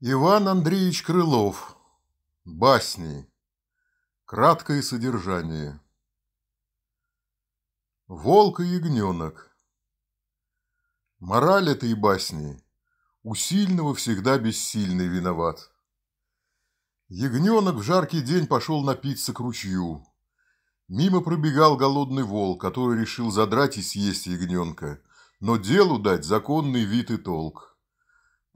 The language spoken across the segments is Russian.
Иван Андреевич Крылов. Басни. Краткое содержание. Волк и ягненок. Мораль этой басни. У сильного всегда бессильный виноват. Ягненок в жаркий день пошел напиться к ручью. Мимо пробегал голодный волк, который решил задрать и съесть ягненка, но делу дать законный вид и толк.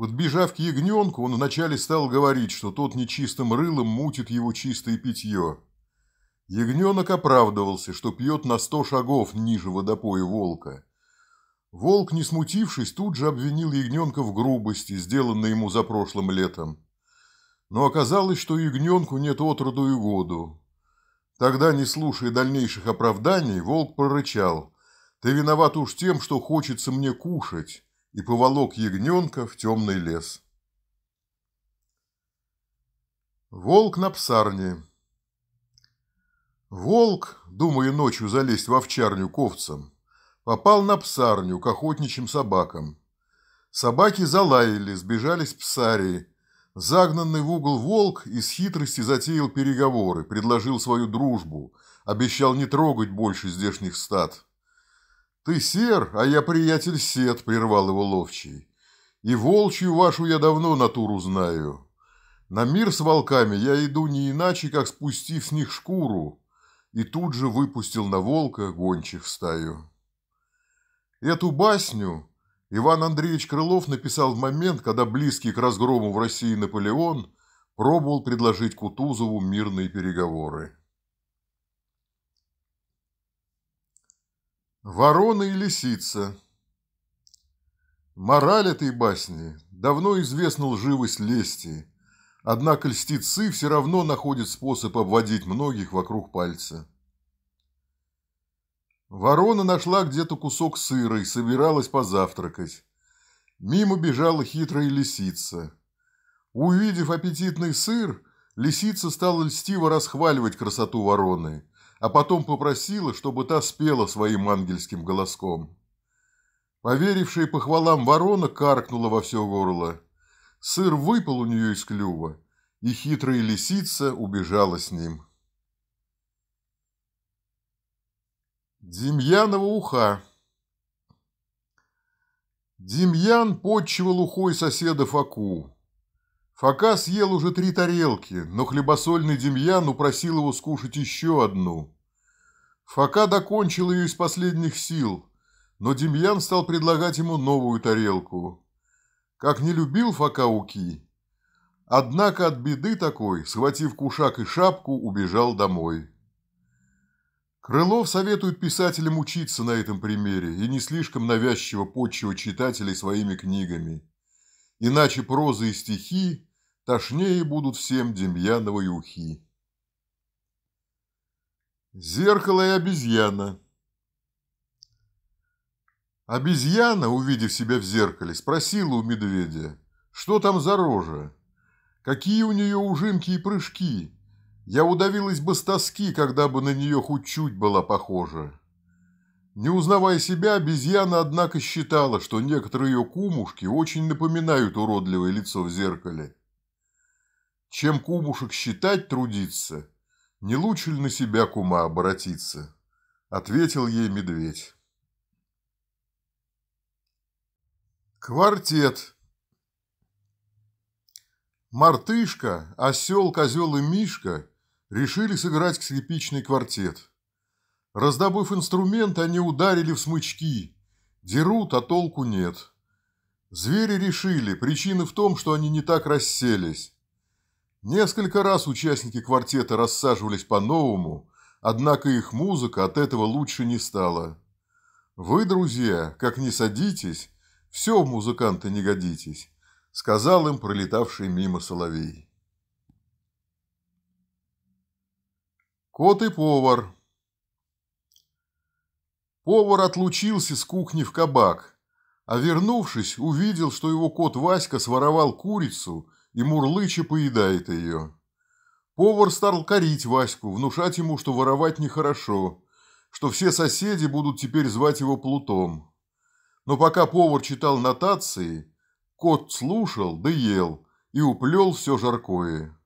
Подбежав к ягненку, он вначале стал говорить, что тот нечистым рылом мутит его чистое питье. Ягненок оправдывался, что пьет на сто шагов ниже водопоя волка. Волк, не смутившись, тут же обвинил ягненка в грубости, сделанной ему за прошлым летом. Но оказалось, что ягненку нет отроду и году. Тогда, не слушая дальнейших оправданий, волк прорычал. «Ты виноват уж тем, что хочется мне кушать и поволок ягненка в темный лес. Волк на псарне Волк, думая ночью залезть в овчарню к овцам, попал на псарню к охотничьим собакам. Собаки залаяли, сбежались псарии. Загнанный в угол волк из хитрости затеял переговоры, предложил свою дружбу, обещал не трогать больше здешних стад. «Ты сер, а я приятель Сед, прервал его ловчий. «И волчью вашу я давно натуру знаю. На мир с волками я иду не иначе, как спустив с них шкуру». И тут же выпустил на волка гончих стаю. Эту басню Иван Андреевич Крылов написал в момент, когда близкий к разгрому в России Наполеон пробовал предложить Кутузову мирные переговоры. Ворона и лисица. Мораль этой басни давно известна лживость лести, однако льстецы все равно находят способ обводить многих вокруг пальца. Ворона нашла где-то кусок сыра и собиралась позавтракать. Мимо бежала хитрая лисица. Увидев аппетитный сыр, лисица стала льстиво расхваливать красоту вороны – а потом попросила, чтобы та спела своим ангельским голоском. Поверившая похвалам ворона каркнула во все горло. Сыр выпал у нее из клюва, и хитрая лисица убежала с ним. Демьянова уха Демьян подчивал ухой соседа Факу. Фока съел уже три тарелки, но хлебосольный Демьян упросил его скушать еще одну. Фока докончил ее из последних сил, но Демьян стал предлагать ему новую тарелку. Как не любил Фока уки, однако от беды такой, схватив кушак и шапку, убежал домой. Крылов советует писателям учиться на этом примере и не слишком навязчиво подчивать читателей своими книгами. Иначе проза и стихи Тошнее будут всем Демьяновые ухи. Зеркало и обезьяна Обезьяна, увидев себя в зеркале, спросила у медведя, что там за рожа, какие у нее ужимки и прыжки. Я удавилась бы с тоски, когда бы на нее хоть чуть была похожа. Не узнавая себя, обезьяна, однако, считала, что некоторые ее кумушки очень напоминают уродливое лицо в зеркале – чем кумушек считать трудиться, не лучше ли на себя кума обратиться? Ответил ей медведь. Квартет. Мартышка, осел, козел и Мишка решили сыграть скрипичный квартет. Раздобыв инструмент, они ударили в смычки. Дерут, а толку нет. Звери решили, причина в том, что они не так расселись. Несколько раз участники квартета рассаживались по-новому, однако их музыка от этого лучше не стала. «Вы, друзья, как ни садитесь, все в музыканты не годитесь», — сказал им пролетавший мимо соловей. Кот и повар Повар отлучился с кухни в кабак, а вернувшись, увидел, что его кот Васька своровал курицу и мурлыча поедает ее. Повар стал корить Ваську, внушать ему, что воровать нехорошо, что все соседи будут теперь звать его Плутом. Но пока повар читал нотации, кот слушал да ел и уплел все жаркое.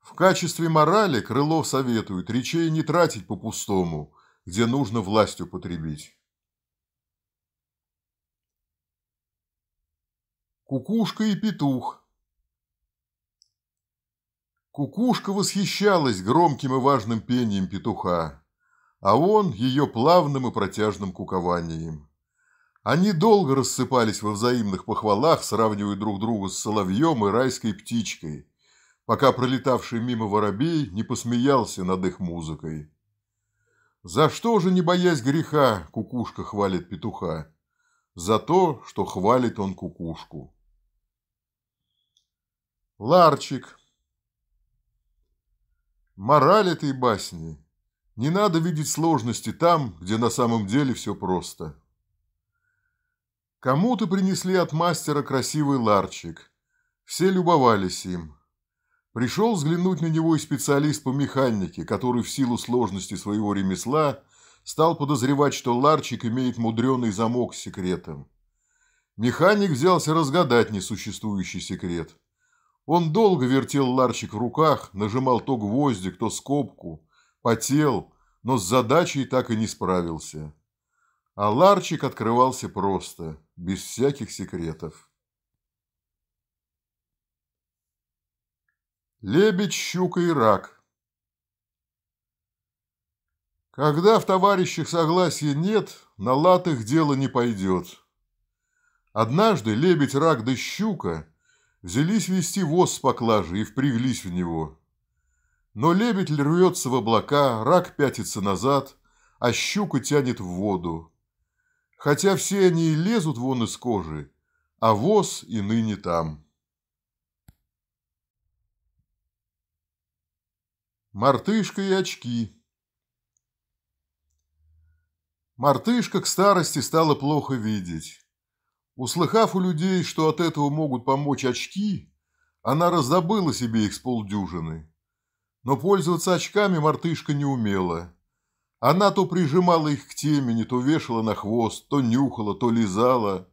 В качестве морали Крылов советует речей не тратить по-пустому, где нужно власть употребить. Кукушка и петух Кукушка восхищалась громким и важным пением петуха, а он ее плавным и протяжным кукованием. Они долго рассыпались во взаимных похвалах, сравнивая друг друга с соловьем и райской птичкой, пока пролетавший мимо воробей не посмеялся над их музыкой. За что же, не боясь греха, кукушка хвалит петуха? За то, что хвалит он кукушку. Ларчик, Мораль этой басни – не надо видеть сложности там, где на самом деле все просто. Кому-то принесли от мастера красивый ларчик. Все любовались им. Пришел взглянуть на него и специалист по механике, который в силу сложности своего ремесла стал подозревать, что ларчик имеет мудреный замок с секретом. Механик взялся разгадать несуществующий секрет – он долго вертел ларчик в руках, нажимал то гвоздик, то скобку, потел, но с задачей так и не справился. А ларчик открывался просто, без всяких секретов. Лебедь, щука и рак. Когда в товарищах согласия нет, на латых дело не пойдет. Однажды лебедь, рак да щука – взялись вести воз с поклажи и впряглись в него. Но лебедь рвется в облака, рак пятится назад, а щука тянет в воду. Хотя все они и лезут вон из кожи, а воз и ныне там. Мартышка и очки Мартышка к старости стала плохо видеть. Услыхав у людей, что от этого могут помочь очки, она раздобыла себе их с полдюжины. Но пользоваться очками мартышка не умела. Она то прижимала их к темени, то вешала на хвост, то нюхала, то лизала.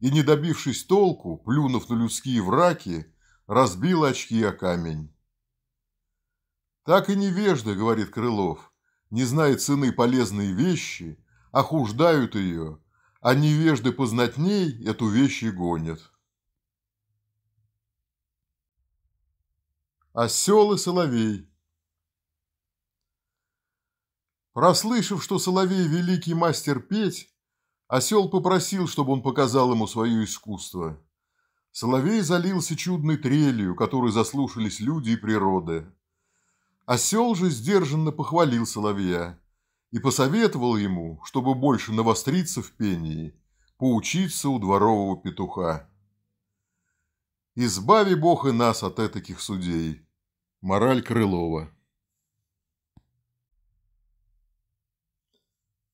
И, не добившись толку, плюнув на людские враки, разбила очки о камень. «Так и невежда, — говорит Крылов, — не зная цены полезные вещи, охуждают ее, — а невежды познатней эту вещь и гонят. Осел и Соловей Прослышав, что Соловей – великий мастер петь, осел попросил, чтобы он показал ему свое искусство. Соловей залился чудной трелью, которой заслушались люди и природы. Осел же сдержанно похвалил Соловья – и посоветовал ему, чтобы больше навостриться в пении, поучиться у дворового петуха. «Избави Бог и нас от этаких судей». Мораль Крылова.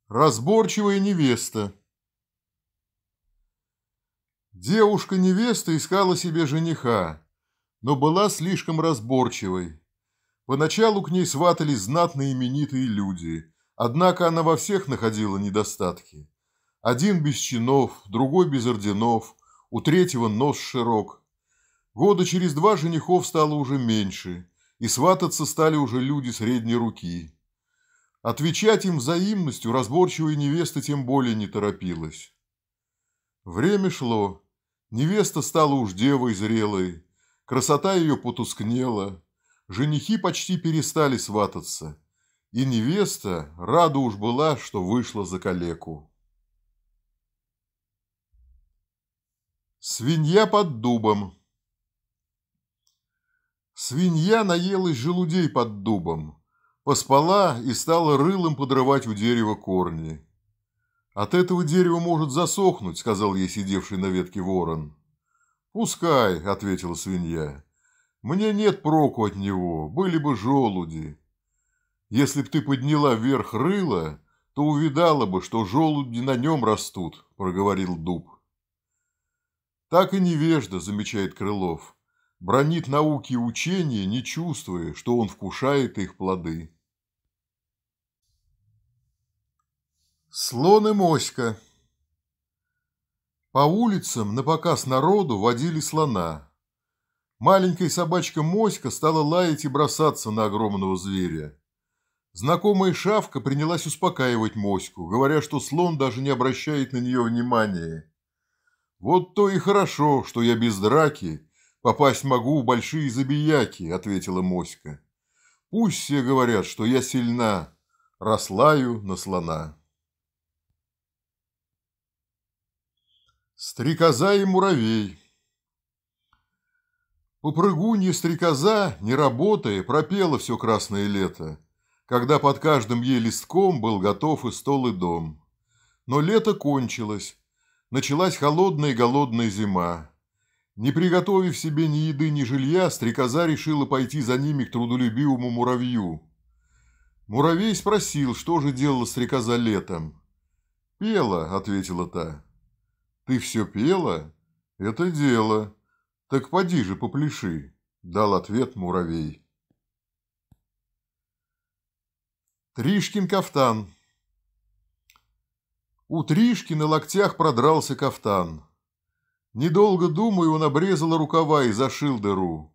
Разборчивая невеста. Девушка-невеста искала себе жениха, но была слишком разборчивой. Поначалу к ней сватались знатные именитые люди, Однако она во всех находила недостатки. Один без чинов, другой без орденов, у третьего нос широк. Года через два женихов стало уже меньше, и свататься стали уже люди средней руки. Отвечать им взаимностью разборчивая невеста тем более не торопилась. Время шло. Невеста стала уж девой зрелой. Красота ее потускнела. Женихи почти перестали свататься и невеста рада уж была, что вышла за калеку. Свинья под дубом Свинья наелась желудей под дубом, поспала и стала рылом подрывать у дерева корни. «От этого дерева может засохнуть», — сказал ей сидевший на ветке ворон. «Пускай», — ответила свинья. «Мне нет проку от него, были бы желуди». Если б ты подняла вверх рыло, то увидала бы, что желуди на нем растут, — проговорил дуб. Так и невежда, — замечает Крылов, — бронит науки и учения, не чувствуя, что он вкушает их плоды. Слон и моська По улицам на показ народу водили слона. Маленькая собачка Моська стала лаять и бросаться на огромного зверя. Знакомая Шавка принялась успокаивать моську, говоря, что слон даже не обращает на нее внимания. «Вот то и хорошо, что я без драки, попасть могу в большие забияки», — ответила моська. «Пусть все говорят, что я сильна, рослаю на слона». Стрекоза и муравей Попрыгунья стрекоза, не работая, пропела все красное лето — когда под каждым ей листком был готов и стол, и дом. Но лето кончилось, началась холодная и голодная зима. Не приготовив себе ни еды, ни жилья, стрекоза решила пойти за ними к трудолюбивому муравью. Муравей спросил, что же делала стрекоза летом. «Пела», — ответила та. «Ты все пела? Это дело. Так поди же попляши», — дал ответ муравей. Тришкин кафтан. У Тришки на локтях продрался кафтан. Недолго думая, он обрезал рукава и зашил дыру.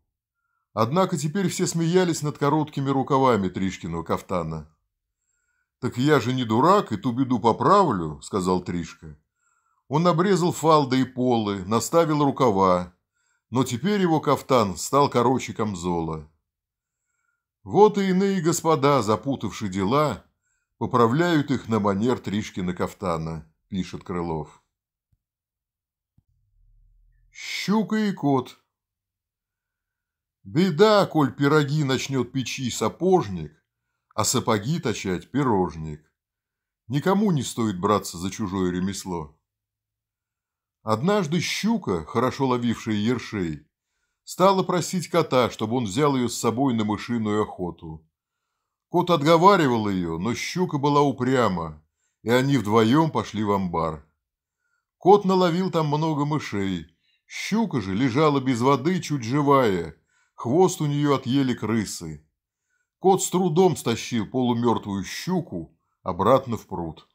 Однако теперь все смеялись над короткими рукавами Тришкиного кафтана. «Так я же не дурак и ту беду поправлю», — сказал Тришка. Он обрезал фалды и полы, наставил рукава, но теперь его кафтан стал короче камзола. Вот и иные господа, запутавшие дела, поправляют их на манер Тришкина кафтана, пишет Крылов. Щука и кот. Беда, коль пироги начнет печи сапожник, а сапоги точать пирожник. Никому не стоит браться за чужое ремесло. Однажды щука, хорошо ловившая ершей, стала просить кота, чтобы он взял ее с собой на мышиную охоту. Кот отговаривал ее, но щука была упряма, и они вдвоем пошли в амбар. Кот наловил там много мышей, щука же лежала без воды, чуть живая, хвост у нее отъели крысы. Кот с трудом стащил полумертвую щуку обратно в пруд.